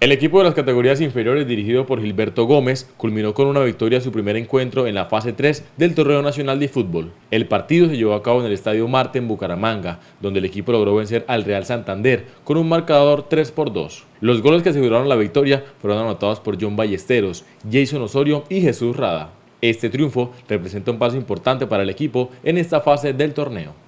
El equipo de las categorías inferiores dirigido por Gilberto Gómez culminó con una victoria su primer encuentro en la fase 3 del Torneo Nacional de Fútbol. El partido se llevó a cabo en el Estadio Marte en Bucaramanga, donde el equipo logró vencer al Real Santander con un marcador 3 por 2. Los goles que aseguraron la victoria fueron anotados por John Ballesteros, Jason Osorio y Jesús Rada. Este triunfo representa un paso importante para el equipo en esta fase del torneo.